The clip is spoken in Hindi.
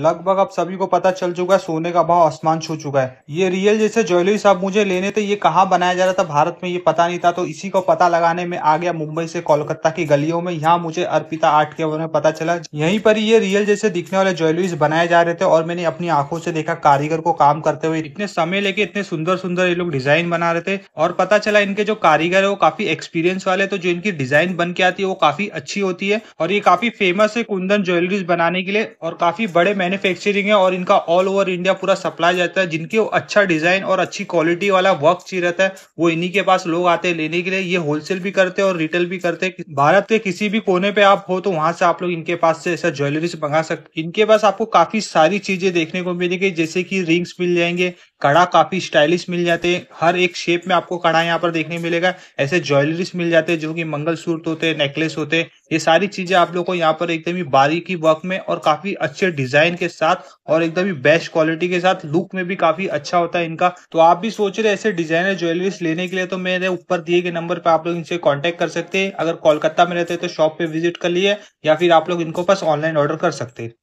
लगभग अब सभी को पता चल चुका है सोने का भाव आसमान छू चुका है ये रियल जैसे ज्वेलरी साहब मुझे लेने थे ये कहाँ बनाया जा रहा था भारत में ये पता नहीं था तो इसी को पता लगाने में आ गया मुंबई से कोलकाता की गलियों में यहाँ मुझे अर्पिता आर्ट के बारे में पता चला यहीं पर ये रियल जैसे दिखने वाले ज्वेलरीज बनाए जा रहे थे और मैंने अपनी आंखों से देखा कारीगर को काम करते हुए इतने समय लेके इतने सुंदर सुंदर ये लोग डिजाइन बना रहे थे और पता चला इनके जो कारीगर है वो काफी एक्सपीरियंस वाले तो जो इनकी डिजाइन बन के आती है वो काफी अच्छी होती है और ये काफी फेमस है कुंदन ज्वेलरीज बनाने के लिए और काफी बड़े मैन्युफैक्चरिंग है और इनका ऑल ओवर इंडिया पूरा सप्लाई जाता है जिनके अच्छा डिजाइन और अच्छी क्वालिटी वाला वर्क चाहिए रहता है वो इन्हीं के पास लोग आते हैं लेने के लिए ये होलसेल भी करते हैं और रिटेल भी करते हैं भारत के किसी भी कोने पे आप हो तो वहां से आप लोग इनके पास से ऐसा ज्वेलरीज मंगा सकते इनके पास आपको काफी सारी चीजें देखने को मिलेगी जैसे की रिंग्स मिल जाएंगे कड़ा काफी स्टाइलिश मिल जाते हैं हर एक शेप में आपको कड़ा यहाँ पर देखने मिलेगा ऐसे ज्वेलरीज मिल जाते हैं जो कि मंगलसूत्र होते हैं नेकलेस होते ये सारी चीजें आप लोग को यहाँ पर एकदम ही बारीकी वर्क में और काफी अच्छे डिजाइन के साथ और एकदम ही बेस्ट क्वालिटी के साथ लुक में भी काफी अच्छा होता है इनका तो आप भी सोच रहे ऐसे डिजाइनर ज्वेलरीज लेने के लिए तो मेरे ऊपर दिए गए नंबर पर आप लोग इनसे कॉन्टेक्ट कर सकते हैं अगर कोलकाता में रहते हैं तो शॉप पे विजिट कर लिए या फिर आप लोग इनको पास ऑनलाइन ऑर्डर कर सकते हैं